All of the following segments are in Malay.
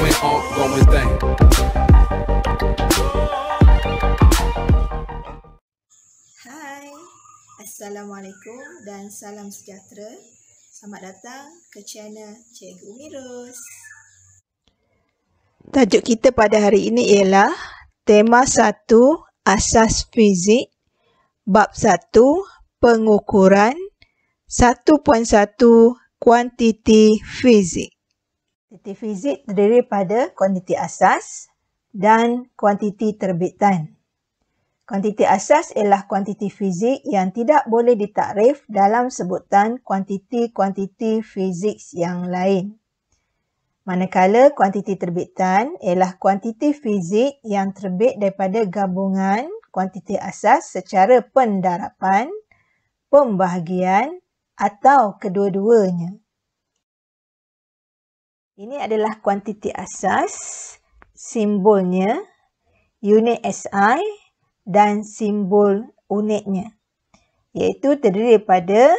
going off, going thing. Hai, Assalamualaikum dan salam sejahtera. Selamat datang ke channel Cikgu Mirus. Tajuk kita pada hari ini ialah tema 1 Asas Fizik Bab 1 Pengukuran 1.1 Kuantiti Fizik. Kuantiti fizik terdiri pada kuantiti asas dan kuantiti terbitan. Kuantiti asas ialah kuantiti fizik yang tidak boleh ditakrif dalam sebutan kuantiti-kuantiti fizik yang lain. Manakala kuantiti terbitan ialah kuantiti fizik yang terbit daripada gabungan kuantiti asas secara pendarapan, pembahagian atau kedua-duanya. Ini adalah kuantiti asas, simbolnya, unit SI dan simbol unitnya. Iaitu terdiri daripada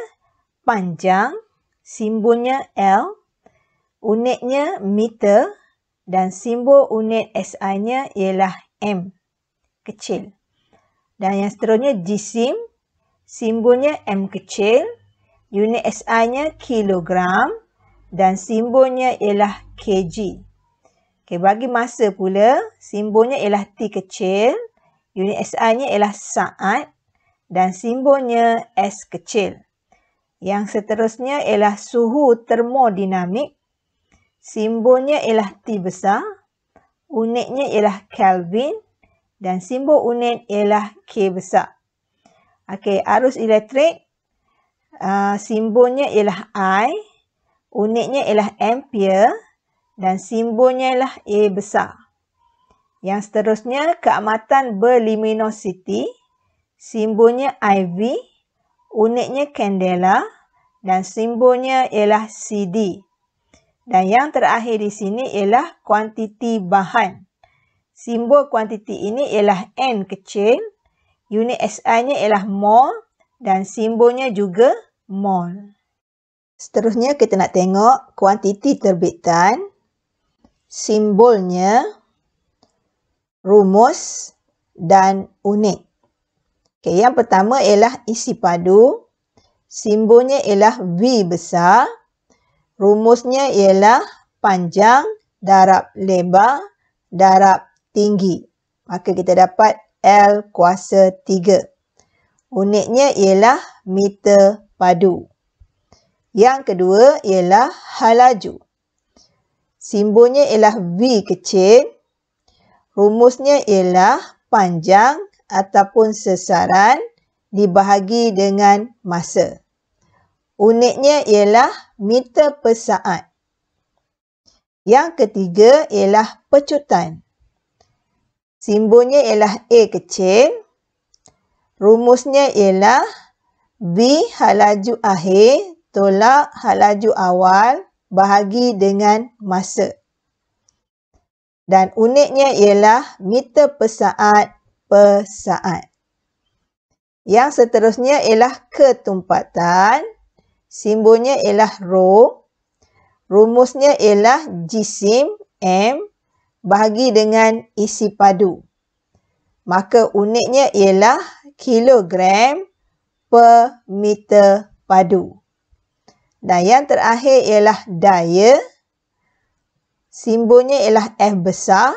panjang, simbolnya L, unitnya meter dan simbol unit SI-nya ialah M, kecil. Dan yang seterusnya g simbolnya M kecil, unit SI-nya kilogram, dan simbolnya ialah kg. Okay, bagi masa pula, simbolnya ialah t kecil, unit SI-nya ialah saat dan simbolnya s kecil. Yang seterusnya ialah suhu termodinamik, simbolnya ialah t besar, unitnya ialah Kelvin dan simbol unit ialah k besar. Okay, arus elektrik, uh, simbolnya ialah I Unitnya ialah ampere dan simbolnya ialah A besar. Yang seterusnya, keamatan berluminosity. Simbolnya IV. Unitnya candela dan simbolnya ialah CD. Dan yang terakhir di sini ialah kuantiti bahan. Simbol kuantiti ini ialah N kecil. Unit SI-nya ialah mol dan simbolnya juga mol. Seterusnya kita nak tengok kuantiti terbitan. Simbolnya rumus dan unit. Okay, yang pertama ialah isi padu. Simbolnya ialah V besar. Rumusnya ialah panjang, darab lebar, darab tinggi. Maka kita dapat L kuasa 3. Unitnya ialah meter padu. Yang kedua ialah halaju. Simbolnya ialah V kecil. Rumusnya ialah panjang ataupun sesaran dibahagi dengan masa. Unitnya ialah meter per saat. Yang ketiga ialah pecutan. Simbolnya ialah A kecil. Rumusnya ialah V halaju akhir tolak had laju awal bahagi dengan masa. Dan uniknya ialah meter per saat per saat. Yang seterusnya ialah ketumpatan. Simbolnya ialah rho. Rumusnya ialah jisim M bahagi dengan isi padu. Maka uniknya ialah kilogram per meter padu. Dan yang terakhir ialah daya. Simbolnya ialah F besar.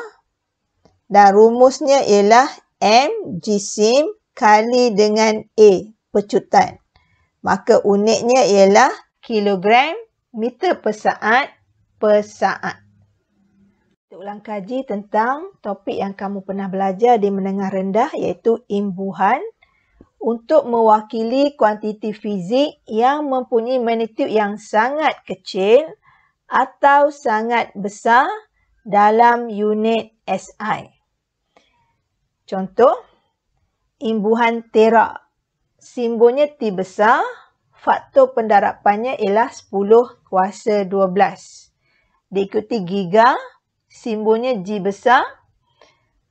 Dan rumusnya ialah M jisim kali dengan A pecutan. Maka unitnya ialah kilogram meter per saat per saat. Untuk ulang kaji tentang topik yang kamu pernah belajar di menengah rendah iaitu imbuhan untuk mewakili kuantiti fizik yang mempunyai magnitude yang sangat kecil atau sangat besar dalam unit SI. Contoh, imbuhan tera. Simbolnya T besar, faktor pendarapannya ialah 10 kuasa 12. Diikuti giga, simbolnya G besar,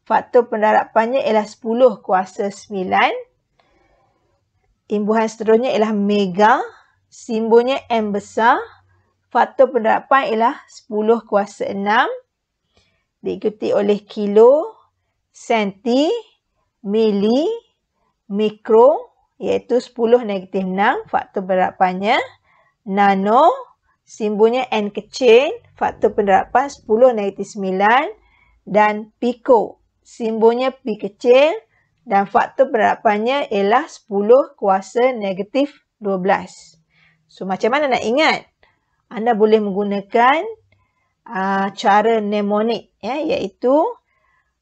faktor pendarapannya ialah 10 kuasa 9. Imbuhan seterusnya ialah mega, simbolnya M besar. Faktor penerapan ialah 10 kuasa 6. Diikuti oleh kilo, senti, mili, mikro iaitu 10 negatif 6 faktor penerapannya. Nano, simbolnya N kecil, faktor penerapan 10 negatif 9. Dan pico, simbolnya P kecil, dan faktor berhadapannya ialah 10 kuasa negatif 12. So macam mana nak ingat? Anda boleh menggunakan uh, cara mnemonik ya, iaitu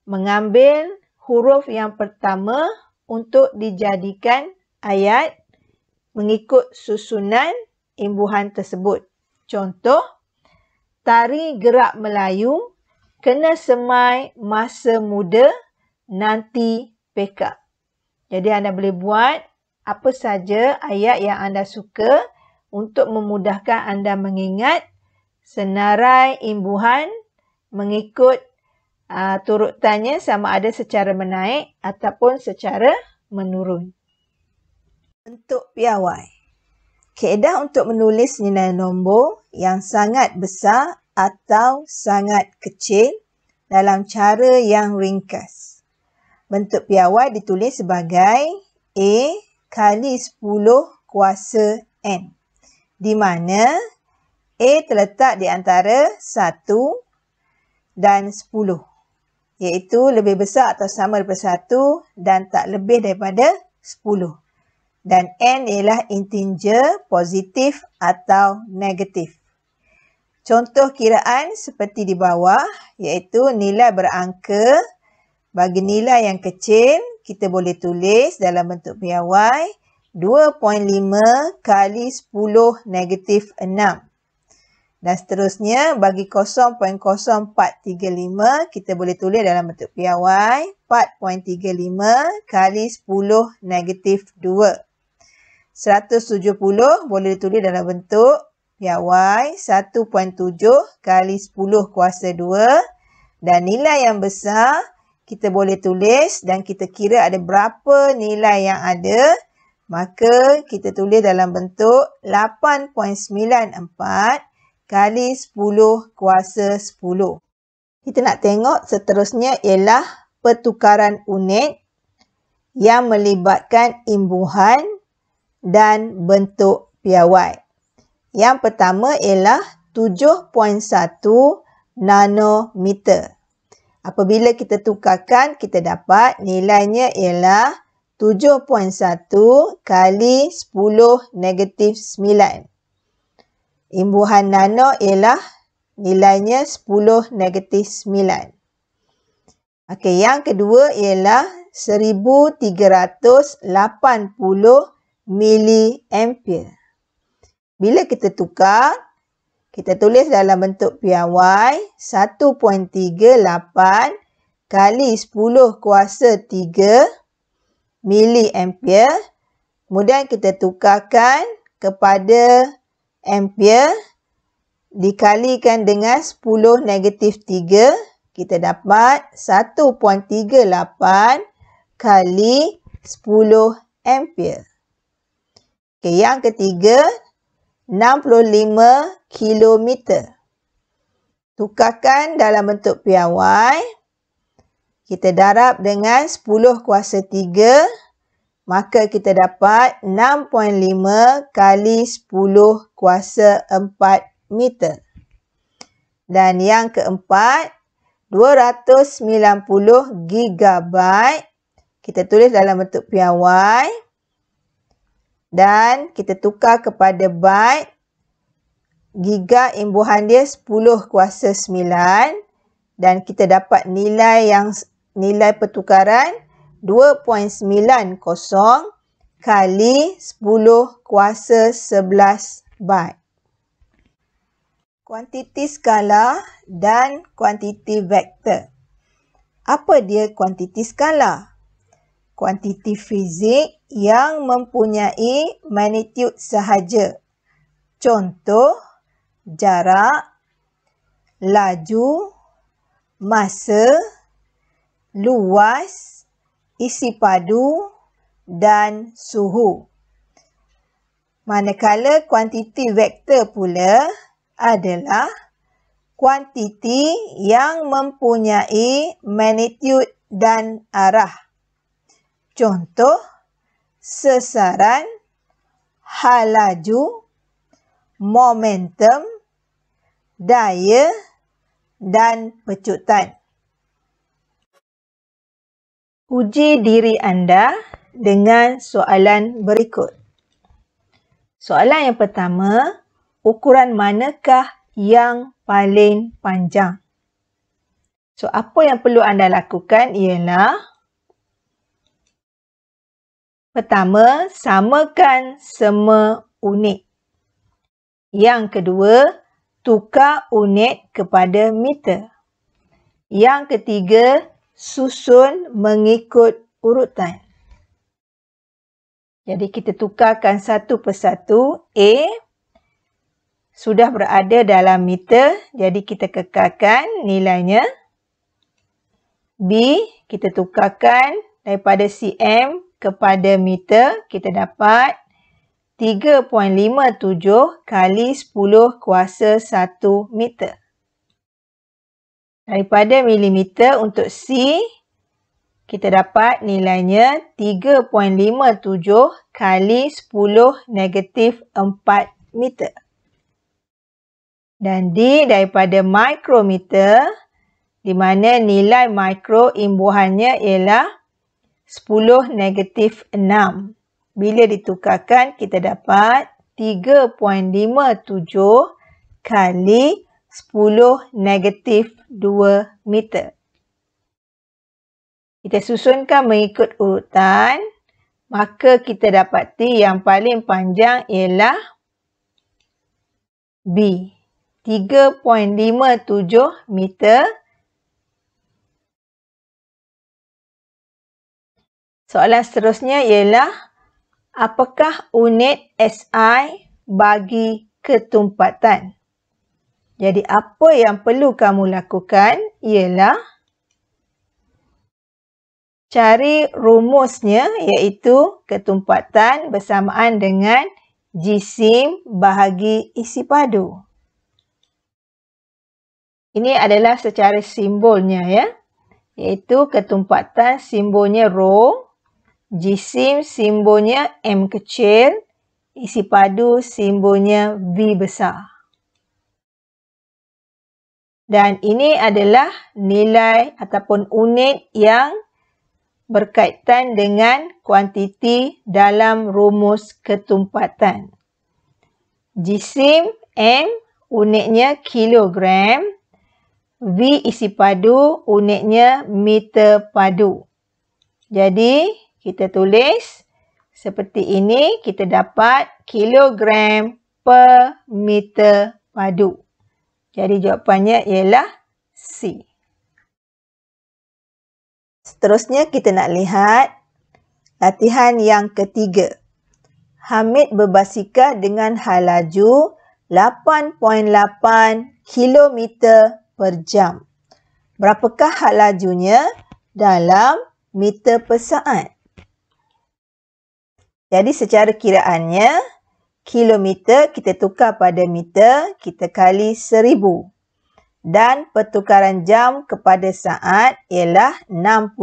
mengambil huruf yang pertama untuk dijadikan ayat mengikut susunan imbuhan tersebut. Contoh, tari gerak Melayu kena semai masa muda nanti backup. Jadi anda boleh buat apa saja ayat yang anda suka untuk memudahkan anda mengingat senarai imbuhan mengikut uh, turutannya sama ada secara menaik ataupun secara menurun. Bentuk piawai. Keedah untuk menulis nilai nombor yang sangat besar atau sangat kecil dalam cara yang ringkas bentuk piawai ditulis sebagai A kali 10 kuasa N. Di mana A terletak di antara 1 dan 10. Iaitu lebih besar atau sama daripada 1 dan tak lebih daripada 10. Dan N ialah integer positif atau negatif. Contoh kiraan seperti di bawah iaitu nilai berangka bagi nilai yang kecil, kita boleh tulis dalam bentuk PRY 2.5 kali 10 negatif 6. Dan seterusnya, bagi 0.0435, kita boleh tulis dalam bentuk PRY 4.35 kali 10 negatif 2. 170 boleh ditulis dalam bentuk PRY 1.7 kali 10 kuasa 2. Dan nilai yang besar, kita boleh tulis dan kita kira ada berapa nilai yang ada. Maka kita tulis dalam bentuk 8.94 kali 10 kuasa 10. Kita nak tengok seterusnya ialah pertukaran unit yang melibatkan imbuhan dan bentuk piawai. Yang pertama ialah 7.1 nanometer. Apabila kita tukarkan, kita dapat nilainya ialah 7.1 kali 10 negatif 9. Imbuhan nano ialah nilainya 10 negatif 9. Okey, yang kedua ialah 1380 mA. Bila kita tukar, kita tulis dalam bentuk piawai 1.38 kali 10 kuasa 3 ampere. Kemudian kita tukarkan kepada ampere dikalikan dengan 10 negatif 3. Kita dapat 1.38 kali 10 ampere. Okay, yang ketiga, 65 km. Tukarkan dalam bentuk piawai. Kita darab dengan 10 kuasa 3. Maka kita dapat 6.5 kali 10 kuasa 4 meter. Dan yang keempat, 290 gigabyte. Kita tulis dalam bentuk piawai. Dan kita tukar kepada byte. Giga imbuhan dia 10 kuasa 9. Dan kita dapat nilai yang nilai pertukaran 2.90 kali 10 kuasa 11 byte. Kuantiti skala dan kuantiti vektor. Apa dia kuantiti skala? Kuantiti skala kuantiti fizik yang mempunyai magnitude sahaja. Contoh, jarak, laju, masa, luas, isi padu dan suhu. Manakala kuantiti vektor pula adalah kuantiti yang mempunyai magnitude dan arah. Contoh, sesaran, halaju, momentum, daya dan pecutan. Uji diri anda dengan soalan berikut. Soalan yang pertama, ukuran manakah yang paling panjang? So, apa yang perlu anda lakukan ialah Pertama, samakan semua unit. Yang kedua, tukar unit kepada meter. Yang ketiga, susun mengikut urutan. Jadi kita tukarkan satu persatu. A sudah berada dalam meter, jadi kita kekalkan nilainya. B kita tukarkan daripada CM kepada meter, kita dapat 3.57 kali 10 kuasa 1 meter. Daripada milimeter untuk C, kita dapat nilainya 3.57 kali 10 negatif 4 meter. Dan D daripada mikrometer, di mana nilai mikro imbuhannya ialah 0.0. 10 negatif 6. Bila ditukarkan, kita dapat 3.57 kali 10 negatif 2 meter. Kita susunkan mengikut urutan. Maka kita dapati yang paling panjang ialah B. 3.57 meter. Soalan seterusnya ialah apakah unit SI bagi ketumpatan? Jadi apa yang perlu kamu lakukan ialah cari rumusnya iaitu ketumpatan bersamaan dengan jisim bahagi isi padu. Ini adalah secara simbolnya ya. Iaitu ketumpatan simbolnya rho jisim simbolnya M kecil, isi padu simbolnya V besar. Dan ini adalah nilai ataupun unit yang berkaitan dengan kuantiti dalam rumus ketumpatan. Jisim M unitnya kilogram, V isi padu unitnya meter padu. Jadi kita tulis seperti ini kita dapat kilogram per meter padu. Jadi jawapannya ialah C. Seterusnya kita nak lihat latihan yang ketiga. Hamid berbasikal dengan halaju 8.8 km per jam. Berapakah halajunya dalam meter per saat? Jadi secara kiraannya, kilometer kita tukar pada meter, kita kali seribu. Dan pertukaran jam kepada saat ialah 60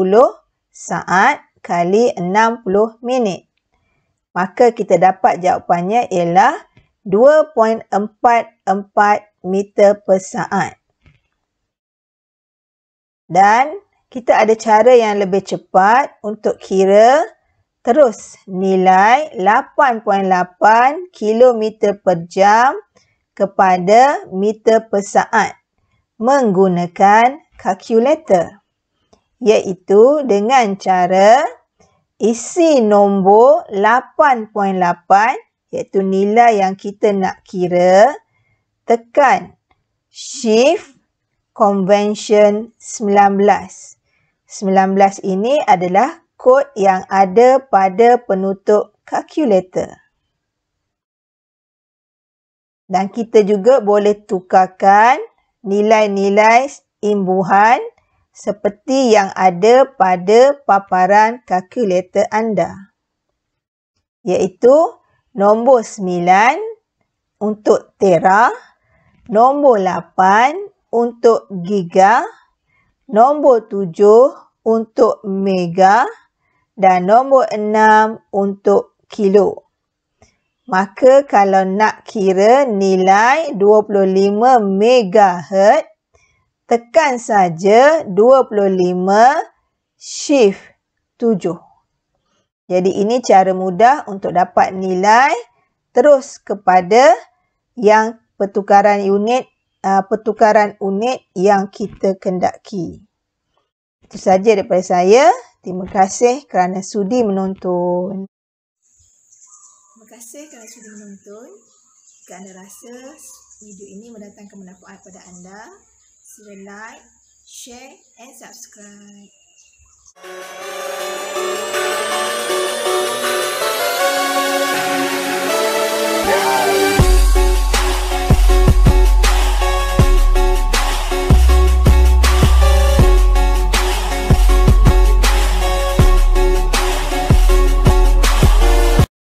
saat kali 60 minit. Maka kita dapat jawapannya ialah 2.44 meter per saat. Dan kita ada cara yang lebih cepat untuk kira Terus, nilai 8.8 km per jam kepada meter per saat menggunakan kalkulator. Iaitu dengan cara isi nombor 8.8 iaitu nilai yang kita nak kira tekan shift convention 19. 19 ini adalah kod yang ada pada penutup kalkulator. Dan kita juga boleh tukarkan nilai-nilai imbuhan seperti yang ada pada paparan kalkulator anda. Iaitu nombor 9 untuk tera, nombor 8 untuk giga, nombor 7 untuk mega, dan nombor 6 untuk kilo. Maka kalau nak kira nilai 25 megahertz, tekan saja 25 shift 7. Jadi ini cara mudah untuk dapat nilai terus kepada yang pertukaran unit uh, pertukaran unit yang kita kendaki. Itu saja daripada saya. Terima kasih kerana sudi menonton. Terima kasih kerana sudi menonton. Jika anda rasa video ini mendatangkan manfaat pada anda, sila like, share and subscribe.